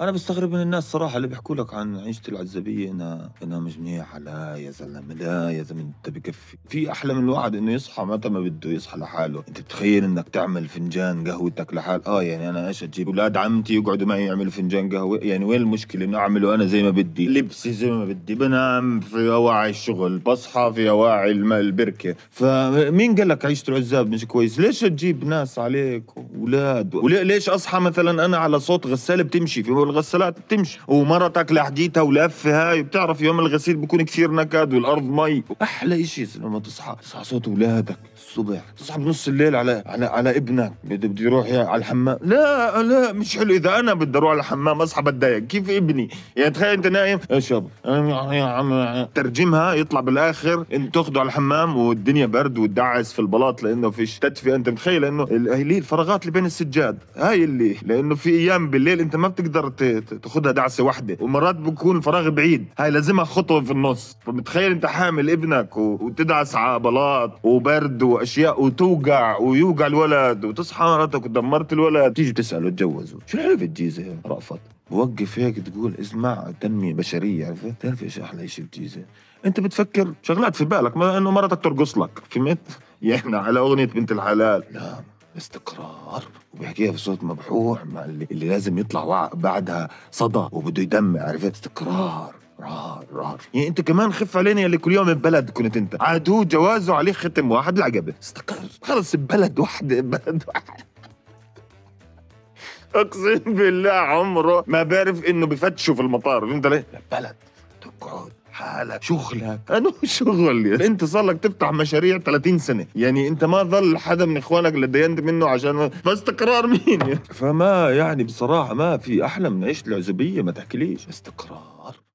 انا بستغرب من الناس صراحه اللي بيحكوا لك عن عيشه العزبيه انها انها مش منيحه لا يا زلمه لا يا زلمه انت بكفي في احلى من الواحد انه يصحى متى ما بده يصحى لحاله انت بتخيل انك تعمل فنجان قهوتك لحال اه يعني انا ايش اجيب اولاد عمتي يقعدوا معي يعملوا فنجان قهوه يعني وين المشكله انه اعمله انا زي ما بدي لبسي زي ما بدي بنام في اواعي الشغل بصحى في اواعي البركه فمين قال لك عيشه العزاب مش كويس ليش تجيب ناس عليك اولاد وليش اصحى مثلا انا على صوت غساله بتمشي في والغسالات بتمشي ومرتك لحديتها ولف هاي بتعرف يوم الغسيل بكون كثير نكد والارض مي واحلى شيء لما تصحى تصحى صوت اولادك الصبح تصحى بنص الليل على على على ابنك بده يروح على الحمام لا لا مش حلو اذا انا بدي اروح على الحمام اصحى بتضايق كيف ابني يعني تخيل انت نايم يا يابا ترجمها يطلع بالاخر انت تاخده على الحمام والدنيا برد وتدعس في البلاط لانه فيش تدفئه انت متخيل انه هي الفراغات اللي بين السجاد هاي اللي لانه في ايام بالليل انت ما بتقدر تاخدها دعسه واحده ومرات بكون الفراغ بعيد هاي لازمها خطوه في النص فمتخيل انت حامل ابنك وتدعس على بلاط وبرد واشياء وتوقع ويوقع الولد وتصحى مراتك ودمرت الولد تيجي تساله تجوزه شو عرفت الجيزه رأفت بوقف هيك تقول اسمع تنميه بشريه عرفت؟ تعرف ايش احلى شيء بجيزه؟ انت بتفكر شغلات في بالك ما انه مرتك ترقص لك فهمت؟ يعني على اغنيه بنت الحلال نعم استقرار وبيحكيها بصوت مبحوح مع اللي, اللي لازم يطلع بعدها صدى وبده يدمع عرفت استقرار رار رار يعني انت كمان خف علينا يلي كل يوم ببلد كنت انت عاد هو جوازه عليه ختم واحد العقبه استقر خلص ببلد وحده ببلد واحده اقسم بالله عمره ما بعرف انه بفتشوا في المطار فهمت ليه؟ بلد تقعد حالك شغلك أنا شغل أنت صار لك تفتح مشاريع 30 سنة يعني أنت ما ظل حدا من إخوانك اللي دينت منه عشان بس تقرار مين فما يعني بصراحة ما في أحلى من عيش العزوبية ما تحكيليش استقرار